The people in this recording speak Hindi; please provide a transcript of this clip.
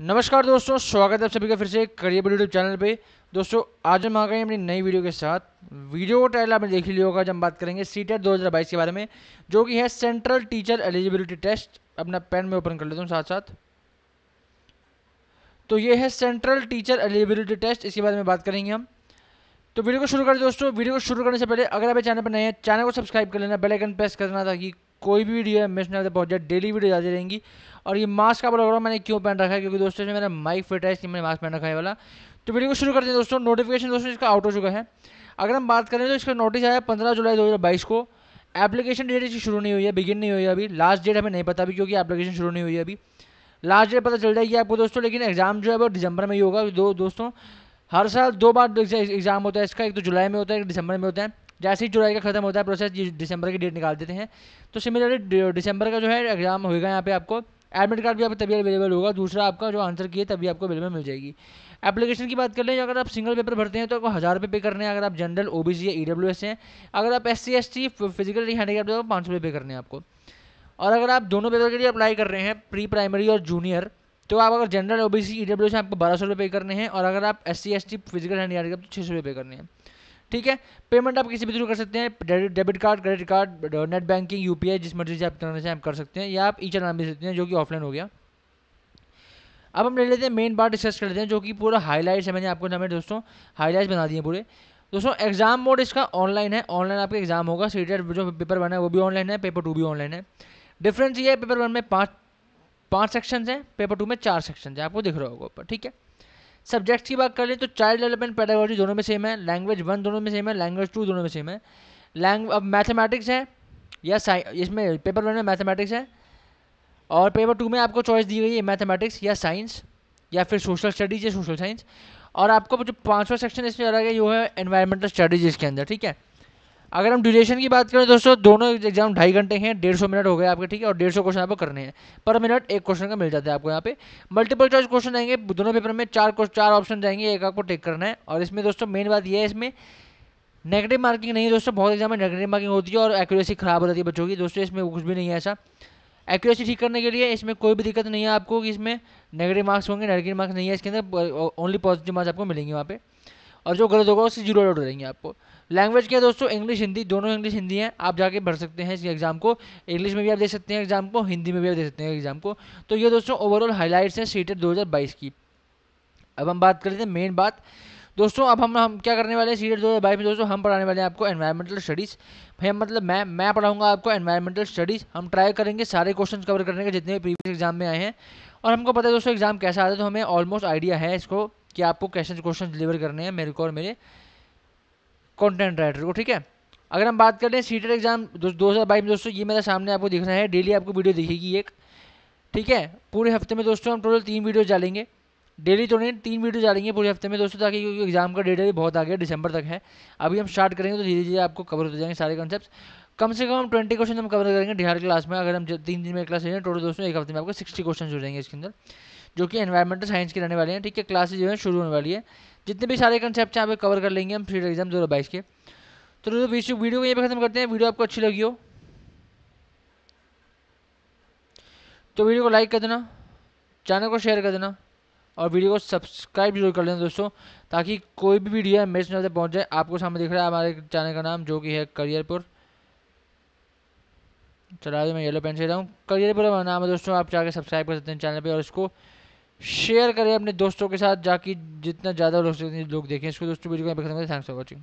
नमस्कार दोस्तों स्वागत है आप सभी का फिर से करियर यूट्यूब चैनल पे दोस्तों आज हम आ गए अपनी नई वीडियो के साथ वीडियो टाइटल आपने देख लिया होगा जब हम बात करेंगे सी टेट के बारे में जो कि है सेंट्रल टीचर एलिजिबिलिटी टेस्ट अपना पेन में ओपन कर लेता हूँ साथ साथ तो ये है सेंट्रल टीचर एलिजिबिलिटी टेस्ट इसके बारे में बात करेंगे हम तो वीडियो को शुरू करें दोस्तों वीडियो को शुरू करने से पहले अगर आप चैनल पर नए हैं चैनल को सब्सक्राइब कर लेना बेलाइकन प्रेस करना ताकि कोई भी वीडियो मिस ना पहुंच जाए डेली वीडियो जाती रहेंगी और ये मास्क का प्रोग्राम मैंने क्यों पहन रखा है क्योंकि दोस्तों इसमें मेरा माइक फिट है इसलिए मैंने मास्क पहन रखा है वाला तो वीडियो को शुरू करते हैं दोस्तों नोटिफिकेशन दोस्तों इसका आउट हो चुका है अगर हम बात करें तो इसका नोटिस आया पंद्रह जुलाई दो को एप्लीकेशन डेट इसकी शुरू नहीं हुई है बिगिन नहीं हुई है अभी लास्ट डेट हमें नहीं पता अभी क्योंकि एप्लीकेशन शुरू नहीं हुई है अभी लास्ट डेट पता चल जाएगी आपको दोस्तों लेकिन एग्ज़ाम जो है वो दिसंबर में ही होगा दो दोस्तों हर साल दो बार एग्ज़ाम होता है इसका एक तो जुलाई में होता है एक दिसंबर में होता है जैसे ही जुलाई का खत्म होता है प्रोसेस दिसंबर की डेट निकाल देते हैं तो सिमिलरली दिसंबर का जो है एग्ज़ाम होगा यहाँ पे आपको एडमिट कार्ड भी आपको तभी अवेलेबल होगा दूसरा आपका जो आंसर की है तभी आपको अवेलेबल मिल जाएगी एप्लीकेशन की बात कर लें अगर आप सिंगल पेपर भरते हैं तो आपको हज़ार रुपये पे करने हैं अगर आप जनरल ओ बी सी या ई डब्ल्यू एस हैं अगर आप S C S T physical handicap तो पाँच सौ रुपये पे करने हैं आपको और अगर आप दोनों पेपर के लिए अप्लाई कर रहे हैं प्री प्राइमरी और जूनियर तो आप अगर general O B C E W S आपको बारह सौ रुपये पे करने हैं और अगर आप S C S T physical handicap तो छः सौ रुपये पे करने हैं ठीक है पेमेंट आप किसी भी थ्रू कर सकते हैं debit card credit card net banking UPI जिस मर्जी से आप करना चाहें आप कर सकते हैं या आप ई चलान भी सकते हैं जो कि ऑफलाइन हो गया अब हम ले लेते हैं मेन पार्ट डिस्कस कर लेते हैं जो कि पूरा हाईलाइट्स है मैंने आपको नाम दोस्तों हाईलाइट्स बना दिए पूरे दोस्तों एग्जाम मोड इसका ऑनलाइन है ऑनलाइन आपका एग्जाम होगा सीटेड जो पेपर वन है वो भी ऑनलाइन है पेपर टू भी ऑनलाइन है डिफरेंस ये है पेपर वन में पाँच पाँच सेक्शंस हैं पेपर टू में चार सेक्शंस हैं आपको दिख रहा होगा ऊपर ठीक है सब्जेक्ट्स की बात कर लें तो चाइल्ड डेवलपमेंट पैडागोजी दोनों में सेम है लैंग्वेज वन दोनों में सेम है लैंग्वेज टू दोनों में सेम है लैंग अब मैथमेटिक्स है या इसमें पेपर वन में मैथमेटिक्स है और पेपर टू में आपको चॉइस दी गई है मैथमेटिक्स या साइंस या फिर सोशल स्टडीज या सोशल साइंस और आपको जो पाँचवा सेक्शन इसमें अलग है वो है एनवायरमेंटल स्टडीज इसके अंदर ठीक है अगर हम ड्यूरेशन की बात करें दोस्तों दोनों एग्जाम ढाई घंटे हैं डेढ़ सौ मिनट हो गए आपके ठीक है और डेढ़ सौ क्वेश्चन आपको करने हैं पर मिनट एक क्वेश्चन का मिल जाता है आपको यहाँ पे मल्टीपल चॉइस क्वेश्चन आएंगे दोनों पेपर में चार चार ऑप्शन जाएंगे एक आपको टेक करना है और इसमें दोस्तों मेन बात यह है इसमें नेगेटिव मार्किंग नहीं दोस्तों बहुत एग्जाम में नेगेटिव मार्किंग होती है और एक्यूरेसी खराब हो जाती है बच्चों की दोस्तों इसमें कुछ भी नहीं है ऐसा एक्यूरेसी ठीक करने के लिए इसमें कोई भी दिक्कत नहीं है आपको कि इसमें नेगेटिव मार्क्स होंगे नेगेटिव मार्क्स नहीं है इसके अंदर ओनली पॉजिटिव मार्क्स आपको मिलेंगे वहाँ पर और जो गलत होगा उससे जीरो डॉट रहेंगे आपको लैंग्वेज क्या है दोस्तों इंग्लिश हिंदी दोनों इंग्लिश हिंदी हैं आप जाके भर सकते हैं इस एग्ज़ाम को इंग्लिश में भी आप दे सकते हैं एग्ज़ाम को हिंदी में भी आप दे सकते हैं एग्ज़ाम को तो ये दोस्तों ओवरऑल हाईलाइट्स हैं सीटेट बाईस की अब हम बात कर हैं मेन बात दोस्तों अब हम हम क्या करने वाले हैं सीटेट दो हज़ार बाईस में दोस्तों हम पढ़ाने वाले हैं आपको एनवायरमेंटल स्टडीज़ भैया मतलब मैं मैं पढ़ाऊंगा आपको एनवायरमेंटल स्टडीज़ हम ट्राई करेंगे सारे क्वेश्चन कवर करने के जितने भी प्रीवियस एग्जाम में आए हैं और हमको पता है दोस्तों एग्जाम कैसा आता है तो हमें ऑलमोस्ट आइडिया है इसको कि आपको क्वेश्चन क्वेश्चन डिलीवर करने हैं मेरे को और मेरे कंटेंट राइटर को ठीक है अगर हम बात करें सी एग्ज़ाम दो हज़ार बाईस में दोस्तों ये मेरा सामने आपको दिख रहा है डेली आपको वीडियो दिखेगी एक ठीक है पूरे हफ्ते में दोस्तों हम टोटल तीन वीडियो डालेंगे डेली तो नहीं तीन वीडियो डालेंगे पूरे हफ्ते में दोस्तों ताकि क्योंकि एग्जाम का डेट भी बहुत आ गया दिसंबर तक है अभी हम स्टार्ट करेंगे तो धीरे धीरे आपको कवर हो जाएंगे सारे कॉन्सेप्ट कम से कम हम ट्वेंटी क्वेश्चन हम कवर करेंगे डिहार क्लास में अगर हम तीन दिन में क्लास लेंगे टोटल दोस्तों एक हफ्ते में आपको सिक्सटी क्वेश्चन हो जाएंगे इसके अंदर जो कि एनवायरमेंटल साइंस के रहने वाले हैं ठीक है क्लासेज जो है शुरू होने वाली है जितने भी सारे कंसेप्ट यहाँ पे कवर कर लेंगे हम फील्ड एग्जाम दो के तो दोस्तों वीडियो को यहीं पर खत्म करते हैं वीडियो आपको अच्छी लगी हो तो वीडियो को लाइक कर देना चैनल को शेयर कर देना और वीडियो को सब्सक्राइब जरूर कर लेना दोस्तों ताकि कोई भी वीडियो है मिस ना पहुँच जाए आपको सामने दिख रहा है हमारे चैनल का नाम जो कि है करियरपुर चला दो मैं येलो पेन से रहा हूँ करियरपुर हमारा नाम है दोस्तों आप जाकर सब्सक्राइब कर सकते हैं चैनल पर और इसको शेयर करें अपने दोस्तों के साथ जाकि जितना ज़्यादा लोग लोग देखें इसको दोस्तों वीडियो को थैंक्स फॉर वॉचिंग